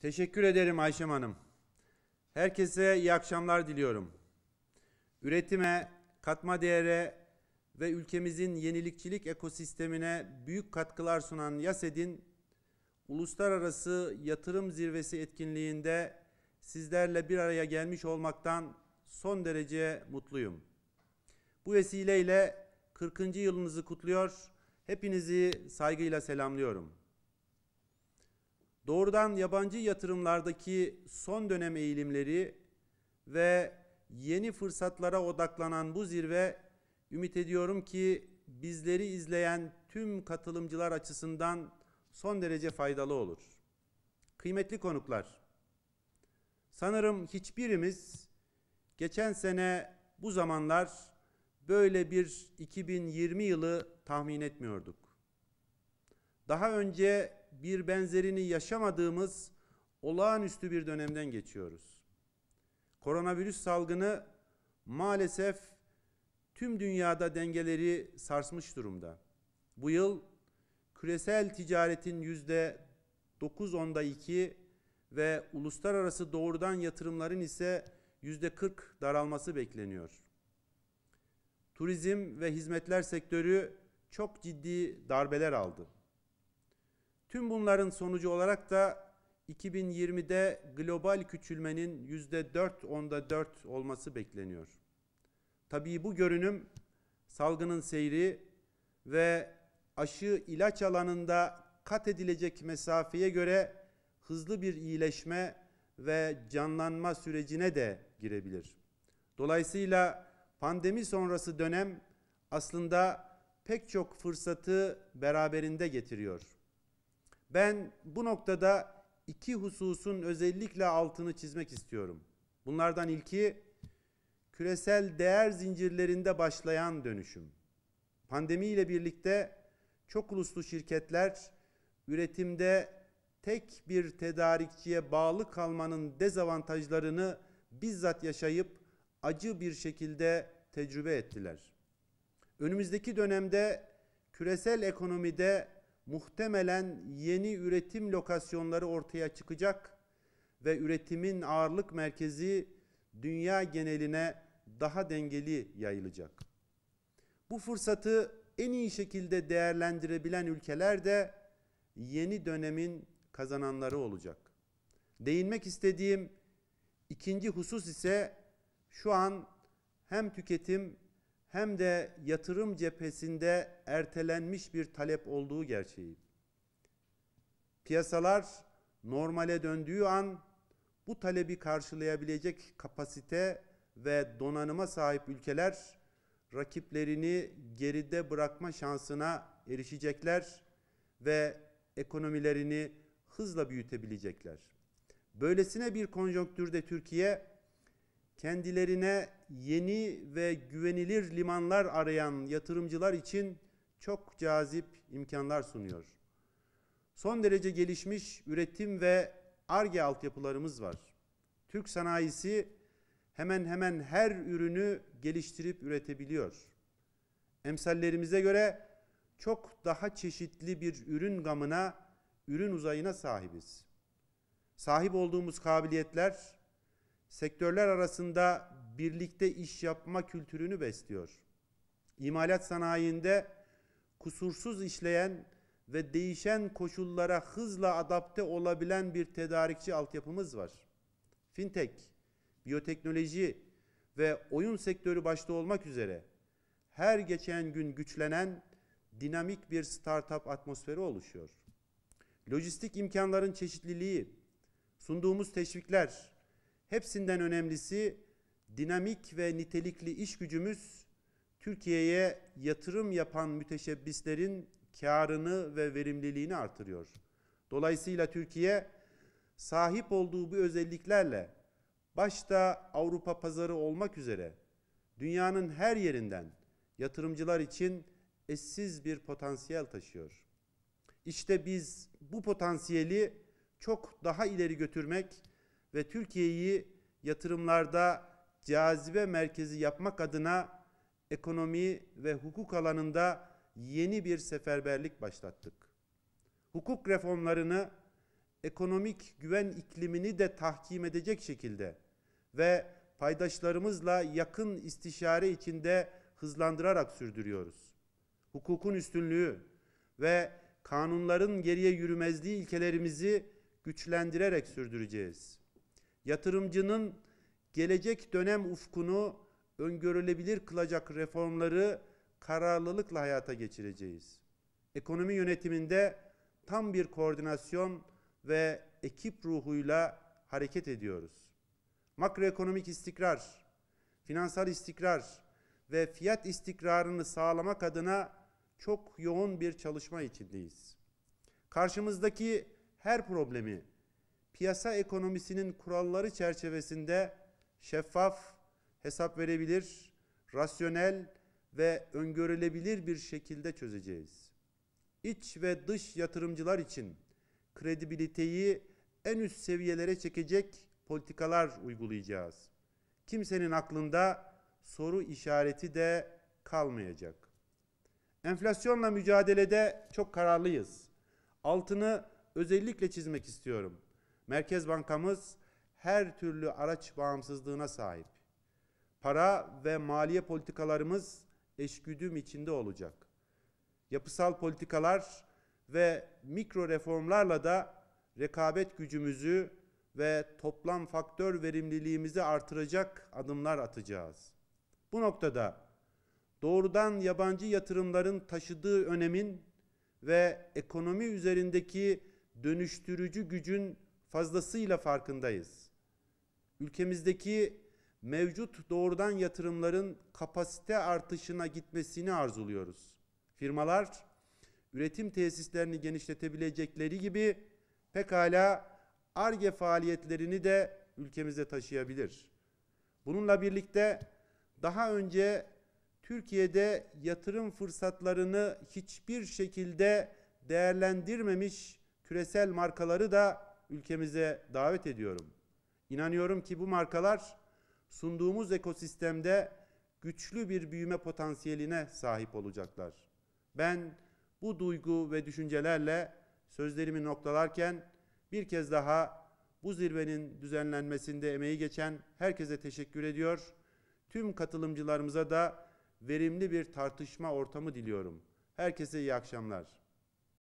Teşekkür ederim Ayşem Hanım. Herkese iyi akşamlar diliyorum. Üretime, katma değere ve ülkemizin yenilikçilik ekosistemine büyük katkılar sunan YASED'in Uluslararası Yatırım Zirvesi etkinliğinde sizlerle bir araya gelmiş olmaktan son derece mutluyum. Bu vesileyle 40. yılınızı kutluyor, hepinizi saygıyla selamlıyorum.'' doğrudan yabancı yatırımlardaki son dönem eğilimleri ve yeni fırsatlara odaklanan bu zirve ümit ediyorum ki bizleri izleyen tüm katılımcılar açısından son derece faydalı olur. Kıymetli konuklar, sanırım hiçbirimiz geçen sene bu zamanlar böyle bir 2020 yılı tahmin etmiyorduk. Daha önce bir benzerini yaşamadığımız olağanüstü bir dönemden geçiyoruz. Koronavirüs salgını maalesef tüm dünyada dengeleri sarsmış durumda. Bu yıl küresel ticaretin yüzde 9.10'da 2 ve uluslararası doğrudan yatırımların ise yüzde 40 daralması bekleniyor. Turizm ve hizmetler sektörü çok ciddi darbeler aldı. Tüm bunların sonucu olarak da 2020'de global küçülmenin %4 onda 4 olması bekleniyor. Tabii bu görünüm salgının seyri ve aşı ilaç alanında kat edilecek mesafeye göre hızlı bir iyileşme ve canlanma sürecine de girebilir. Dolayısıyla pandemi sonrası dönem aslında pek çok fırsatı beraberinde getiriyor. Ben bu noktada iki hususun özellikle altını çizmek istiyorum. Bunlardan ilki küresel değer zincirlerinde başlayan dönüşüm. Pandemi ile birlikte çok uluslu şirketler üretimde tek bir tedarikçiye bağlı kalmanın dezavantajlarını bizzat yaşayıp acı bir şekilde tecrübe ettiler. Önümüzdeki dönemde küresel ekonomide muhtemelen yeni üretim lokasyonları ortaya çıkacak ve üretimin ağırlık merkezi dünya geneline daha dengeli yayılacak. Bu fırsatı en iyi şekilde değerlendirebilen ülkeler de yeni dönemin kazananları olacak. Değinmek istediğim ikinci husus ise şu an hem tüketim hem de yatırım cephesinde ertelenmiş bir talep olduğu gerçeği. Piyasalar normale döndüğü an bu talebi karşılayabilecek kapasite ve donanıma sahip ülkeler rakiplerini geride bırakma şansına erişecekler ve ekonomilerini hızla büyütebilecekler. Böylesine bir konjonktürde Türkiye kendilerine yeni ve güvenilir limanlar arayan yatırımcılar için çok cazip imkanlar sunuyor. Son derece gelişmiş üretim ve ARGE altyapılarımız var. Türk sanayisi hemen hemen her ürünü geliştirip üretebiliyor. Emsallerimize göre çok daha çeşitli bir ürün gamına, ürün uzayına sahibiz. Sahip olduğumuz kabiliyetler sektörler arasında birlikte iş yapma kültürünü besliyor. İmalat sanayinde kusursuz işleyen ve değişen koşullara hızla adapte olabilen bir tedarikçi altyapımız var. Fintech, biyoteknoloji ve oyun sektörü başta olmak üzere her geçen gün güçlenen dinamik bir startup atmosferi oluşuyor. Lojistik imkanların çeşitliliği, sunduğumuz teşvikler, Hepsinden önemlisi dinamik ve nitelikli iş gücümüz Türkiye'ye yatırım yapan müteşebbislerin karını ve verimliliğini artırıyor. Dolayısıyla Türkiye sahip olduğu bu özelliklerle başta Avrupa pazarı olmak üzere dünyanın her yerinden yatırımcılar için eşsiz bir potansiyel taşıyor. İşte biz bu potansiyeli çok daha ileri götürmek ve Türkiye'yi yatırımlarda cazibe merkezi yapmak adına ekonomi ve hukuk alanında yeni bir seferberlik başlattık. Hukuk reformlarını ekonomik güven iklimini de tahkim edecek şekilde ve paydaşlarımızla yakın istişare içinde hızlandırarak sürdürüyoruz. Hukukun üstünlüğü ve kanunların geriye yürümezliği ilkelerimizi güçlendirerek sürdüreceğiz yatırımcının gelecek dönem ufkunu öngörülebilir kılacak reformları kararlılıkla hayata geçireceğiz. Ekonomi yönetiminde tam bir koordinasyon ve ekip ruhuyla hareket ediyoruz. Makroekonomik istikrar, finansal istikrar ve fiyat istikrarını sağlamak adına çok yoğun bir çalışma içindeyiz. Karşımızdaki her problemi piyasa ekonomisinin kuralları çerçevesinde şeffaf, hesap verebilir, rasyonel ve öngörülebilir bir şekilde çözeceğiz. İç ve dış yatırımcılar için kredibiliteyi en üst seviyelere çekecek politikalar uygulayacağız. Kimsenin aklında soru işareti de kalmayacak. Enflasyonla mücadelede çok kararlıyız. Altını özellikle çizmek istiyorum. Merkez Bankamız her türlü araç bağımsızlığına sahip. Para ve maliye politikalarımız eşgüdüm içinde olacak. Yapısal politikalar ve mikro reformlarla da rekabet gücümüzü ve toplam faktör verimliliğimizi artıracak adımlar atacağız. Bu noktada doğrudan yabancı yatırımların taşıdığı önemin ve ekonomi üzerindeki dönüştürücü gücün fazlasıyla farkındayız. Ülkemizdeki mevcut doğrudan yatırımların kapasite artışına gitmesini arzuluyoruz. Firmalar üretim tesislerini genişletebilecekleri gibi pekala ARGE faaliyetlerini de ülkemize taşıyabilir. Bununla birlikte daha önce Türkiye'de yatırım fırsatlarını hiçbir şekilde değerlendirmemiş küresel markaları da ülkemize davet ediyorum. İnanıyorum ki bu markalar sunduğumuz ekosistemde güçlü bir büyüme potansiyeline sahip olacaklar. Ben bu duygu ve düşüncelerle sözlerimi noktalarken bir kez daha bu zirvenin düzenlenmesinde emeği geçen herkese teşekkür ediyor. Tüm katılımcılarımıza da verimli bir tartışma ortamı diliyorum. Herkese iyi akşamlar.